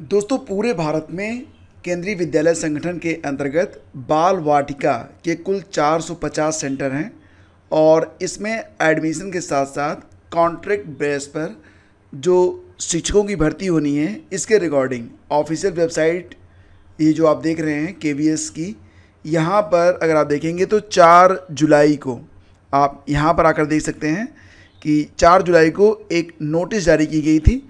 दोस्तों पूरे भारत में केंद्रीय विद्यालय संगठन के अंतर्गत बाल वाटिका के कुल 450 सेंटर हैं और इसमें एडमिशन के साथ साथ कॉन्ट्रैक्ट बेस पर जो शिक्षकों की भर्ती होनी है इसके रिकॉर्डिंग ऑफिशियल वेबसाइट ये जो आप देख रहे हैं के की यहाँ पर अगर आप देखेंगे तो 4 जुलाई को आप यहाँ पर आकर देख सकते हैं कि 4 जुलाई को एक नोटिस जारी की गई थी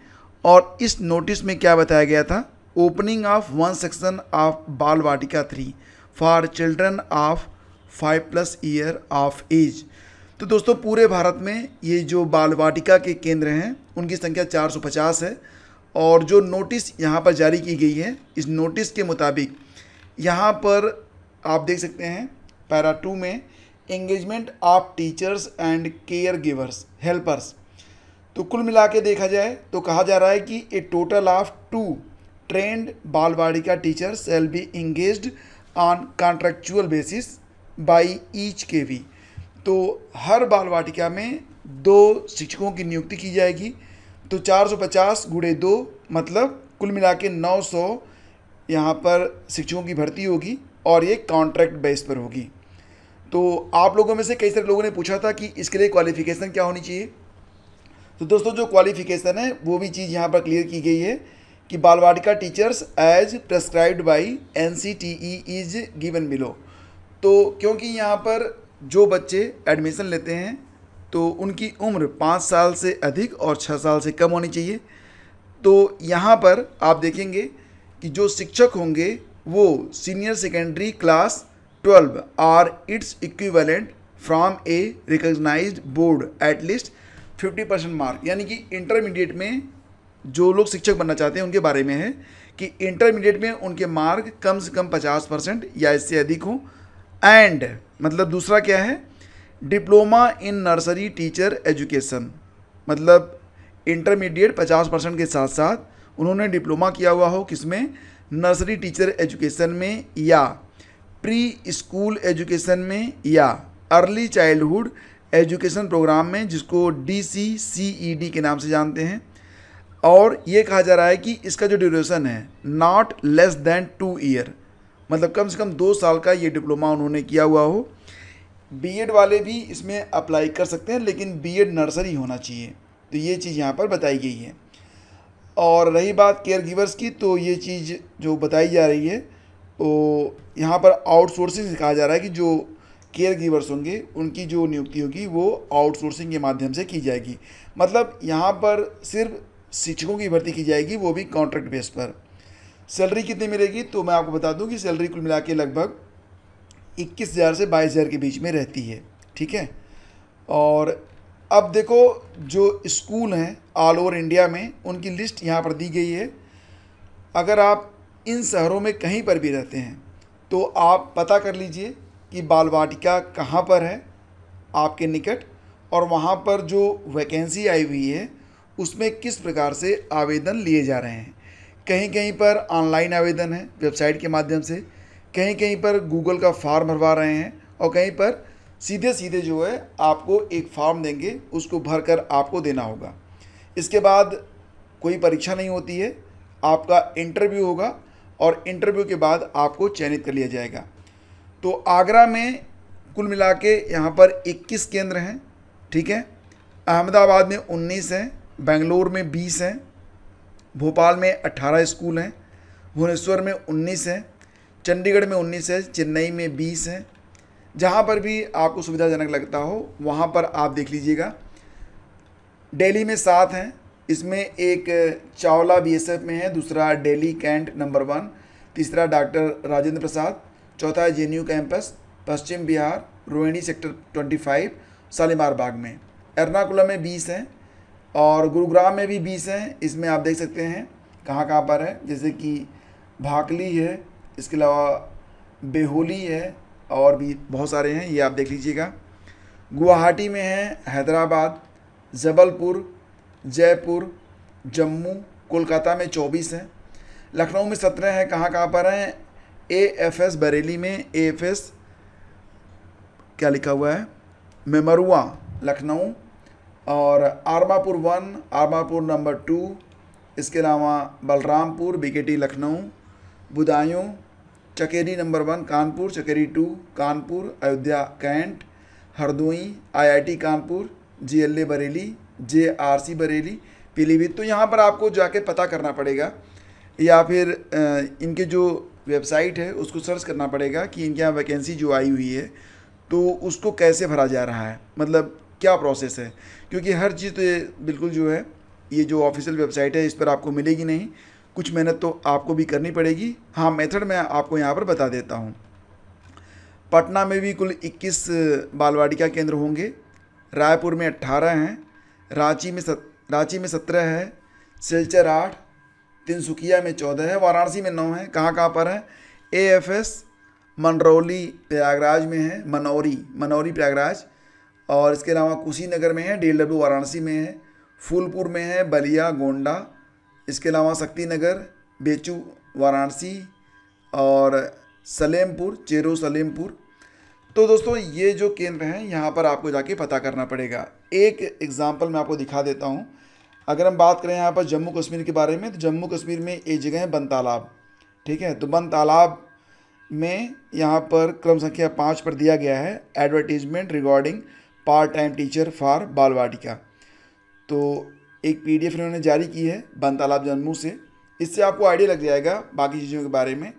और इस नोटिस में क्या बताया गया था opening of one section of Bal Vatika three for children of five plus year of age तो दोस्तों पूरे भारत में ये जो बाल वाटिका के केंद्र हैं उनकी संख्या 450 है और जो नोटिस यहाँ पर जारी की गई है इस नोटिस के मुताबिक यहाँ पर आप देख सकते हैं पैरा टू में engagement of teachers and caregivers helpers तो कुल मिला के देखा जाए तो कहा जा रहा है कि a total of two trained Balwadi का teacher shall be engage on contractual basis by each K V तो हर बाल वाटिका में दो शिक्षकों की नियुक्ति की जाएगी तो 450 गुड़े दो मतलब कुल मिला के नौ सौ यहाँ पर शिक्षकों की भर्ती होगी और ये कॉन्ट्रैक्ट बेस पर होगी तो आप लोगों में से कई सारे लोगों ने पूछा था कि इसके लिए क्वालिफिकेशन क्या होनी चाहिए तो दोस्तों जो क्वालिफिकेशन है वो भी चीज़ यहाँ पर क्लियर की गई है कि Balvatika teachers as prescribed by N C T E is given below तो क्योंकि यहाँ पर जो बच्चे एडमिशन लेते हैं तो उनकी उम्र पाँच साल से अधिक और छः साल से कम होनी चाहिए तो यहाँ पर आप देखेंगे कि जो शिक्षक होंगे वो senior secondary class twelve or its equivalent from a recognise board at least fifty percent mark यानी कि इंटरमीडिएट में जो लोग शिक्षक बनना चाहते हैं उनके बारे में है कि इंटरमीडिएट में उनके मार्क कम से कम पचास परसेंट या इससे अधिक हो एंड मतलब दूसरा क्या है diploma in nursery teacher education मतलब इंटरमीडिएट पचास परसेंट के साथ साथ उन्होंने डिप्लोमा किया हुआ हो किसमें नर्सरी टीचर एजुकेशन में या प्री स्कूल एजुकेशन में या अर्ली चाइल्डहुड एजुकेशन प्रोग्राम में जिसको डी सी सी ई डी के नाम से जानते हैं और ये कहा जा रहा है कि इसका जो ड्यूरेशन है not less than two year मतलब कम से कम दो साल का ये डिप्लोमा उन्होंने किया हुआ हो बीएड वाले भी इसमें अप्लाई कर सकते हैं लेकिन बीएड नर्सरी होना चाहिए तो ये चीज़ यहाँ पर बताई गई है और रही बात केयर गिवर्स की तो ये चीज़ जो बताई जा रही है तो यहाँ पर आउटसोर्सिंग कहा जा रहा है कि जो केयर गिवर्स होंगे उनकी जो नियुक्ति होगी वो आउटसोर्सिंग के माध्यम से की जाएगी मतलब यहाँ पर सिर्फ शिक्षकों की भर्ती की जाएगी वो भी कॉन्ट्रैक्ट बेस पर सैलरी कितनी मिलेगी तो मैं आपको बता दूं कि सैलरी कुल मिला के लगभग इक्कीस हज़ार से बाईस हज़ार के बीच में रहती है ठीक है और अब देखो जो स्कूल हैं ऑल ओवर इंडिया में उनकी लिस्ट यहाँ पर दी गई है अगर आप इन शहरों में कहीं पर भी रहते हैं तो आप पता कर लीजिए कि बाल वाटिका कहाँ पर है आपके निकट और वहाँ पर जो वैकेंसी आई हुई है उसमें किस प्रकार से आवेदन लिए जा रहे हैं कहीं कहीं पर ऑनलाइन आवेदन है वेबसाइट के माध्यम से कहीं कहीं पर गूगल का फॉर्म भरवा रहे हैं और कहीं पर सीधे सीधे जो है आपको एक फॉर्म देंगे उसको भर कर आपको देना होगा इसके बाद कोई परीक्षा नहीं होती है आपका इंटरव्यू होगा और इंटरव्यू के बाद आपको चयनित कर लिया जाएगा तो आगरा में कुल मिला के यहाँ पर 21 केंद्र हैं ठीक है अहमदाबाद में 19 हैं बेंगलोर में 20 हैं भोपाल में 18 स्कूल हैं भुवनेश्वर में 19 हैं चंडीगढ़ में 19 है चेन्नई में 20 हैं जहाँ पर भी आपको सुविधाजनक लगता हो वहाँ पर आप देख लीजिएगा दिल्ली में सात हैं इसमें एक चावला बीएसएफ में है दूसरा दिल्ली कैंट नंबर वन तीसरा डॉक्टर राजेंद्र प्रसाद चौथा है J campus Paschim Vihar Rohini sector 25 Shalimar Bagh में एर्नाकुलम में 20 हैं और गुरुग्राम में भी 20 हैं इसमें आप देख सकते हैं कहाँ कहाँ पर है जैसे कि भाकली है इसके अलावा बेहोली है और भी बहुत सारे हैं ये आप देख लीजिएगा गुवाहाटी में है हैदराबाद जबलपुर जयपुर जम्मू कोलकाता में 24 हैं लखनऊ में 17 हैं कहाँ कहाँ पर हैं ए एफ एस बरेली में ए एफ एस क्या लिखा हुआ है मेमरुआ लखनऊ और Armapur one Armapur number two इसके अलावा Balrampur BKT Lucknow Budaun Chakeri number one Kanpur Chakeri two Kanpur Ayodhya cantt Hardoi IIT Kanpur GLA Bareilly JRC Bareilly Pilibhit तो यहाँ पर आपको जाके पता करना पड़ेगा या फिर इनके जो वेबसाइट है उसको सर्च करना पड़ेगा कि इनके यहाँ वैकेंसी जो आई हुई है तो उसको कैसे भरा जा रहा है मतलब क्या प्रोसेस है क्योंकि हर चीज़ तो ये बिल्कुल जो है ये जो ऑफिशियल वेबसाइट है इस पर आपको मिलेगी नहीं कुछ मेहनत तो आपको भी करनी पड़ेगी हाँ मेथड मैं आपको यहाँ पर बता देता हूँ पटना में भी कुल 21 बालवाड़िका केंद्र होंगे रायपुर में 18 हैं रांची में सत, रांची में 17 है सिलचर आठ तिनसुकिया में चौदह है वाराणसी में नौ है कहाँ कहाँ पर है A F S Manrauli Prayagraj में है मनौरी मनौरी प्रयागराज और इसके अलावा कुशीनगर में है डी डब्ल्यू वाराणसी में है फूलपुर में है बलिया गोंडा इसके अलावा शक्तिनगर बेचू वाराणसी और सलेमपुर चेरो सलेमपुर तो दोस्तों ये जो केंद्र हैं यहाँ पर आपको जाके पता करना पड़ेगा एक एग्ज़ाम्पल मैं आपको दिखा देता हूँ अगर हम बात करें यहाँ पर जम्मू कश्मीर के बारे में तो जम्मू कश्मीर में एक जगह है बन तालाब ठीक है तो बन तालाब में यहाँ पर क्रम संख्या पाँच पर दिया गया है advertisement regarding part time teacher for Bal Vatika तो एक पी एफ इन्होंने जारी की है बन तालाब जम्मू से इससे आपको आइडिया लग जाएगा बाकी चीज़ों के बारे में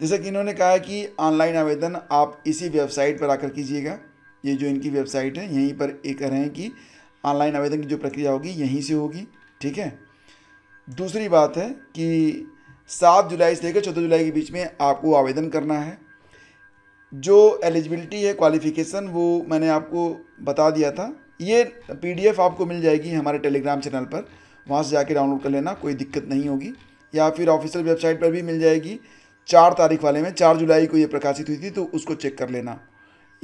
जैसा कि इन्होंने कहा है कि ऑनलाइन आवेदन आप इसी वेबसाइट पर आकर कीजिएगा ये जो इनकी वेबसाइट है यहीं पर एक कह रहे हैं कि ऑनलाइन आवेदन की जो प्रक्रिया होगी यहीं से होगी ठीक है दूसरी बात है कि सात जुलाई से लेकर चौदह जुलाई के बीच में आपको आवेदन करना है जो एलिजिबिलिटी है क्वालिफिकेशन वो मैंने आपको बता दिया था ये पीडीएफ आपको मिल जाएगी हमारे टेलीग्राम चैनल पर वहाँ से जाके डाउनलोड कर लेना कोई दिक्कत नहीं होगी या फिर ऑफिशियल वेबसाइट पर भी मिल जाएगी चार तारीख वाले में चार जुलाई को ये प्रकाशित हुई थी तो उसको चेक कर लेना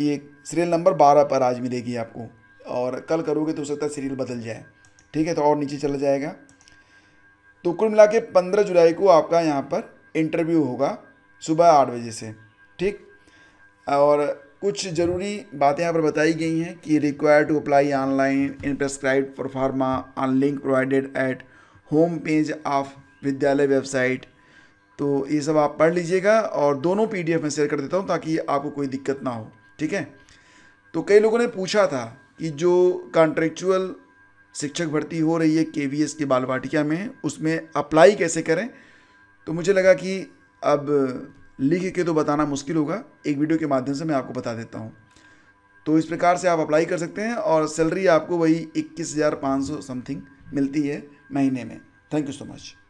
ये सीरियल नंबर बारह पर आज मिलेगी आपको और कल करोगे तो हो सकता है सीरियल बदल जाए ठीक है तो और नीचे चला जाएगा तो कुल मिला के पंद्रह जुलाई को आपका यहाँ पर इंटरव्यू होगा सुबह आठ बजे से ठीक और कुछ ज़रूरी बातें यहाँ पर बताई गई हैं कि require to apply online in prescribe proforma on link provided at home page of विद्यालय वेबसाइट तो ये सब आप पढ़ लीजिएगा और दोनों पीडीएफ में शेयर कर देता हूँ ताकि आपको कोई दिक्कत ना हो ठीक है तो कई लोगों ने पूछा था कि जो कॉन्ट्रेक्चुअल शिक्षक भर्ती हो रही है के वी एस की बाल वाटिका में उसमें अप्लाई कैसे करें तो मुझे लगा कि अब लिख के तो बताना मुश्किल होगा एक वीडियो के माध्यम से मैं आपको बता देता हूँ तो इस प्रकार से आप अप्लाई कर सकते हैं और सैलरी आपको वही इक्कीस हज़ार पाँच सौ समथिंग मिलती है महीने में थैंक यू सो मच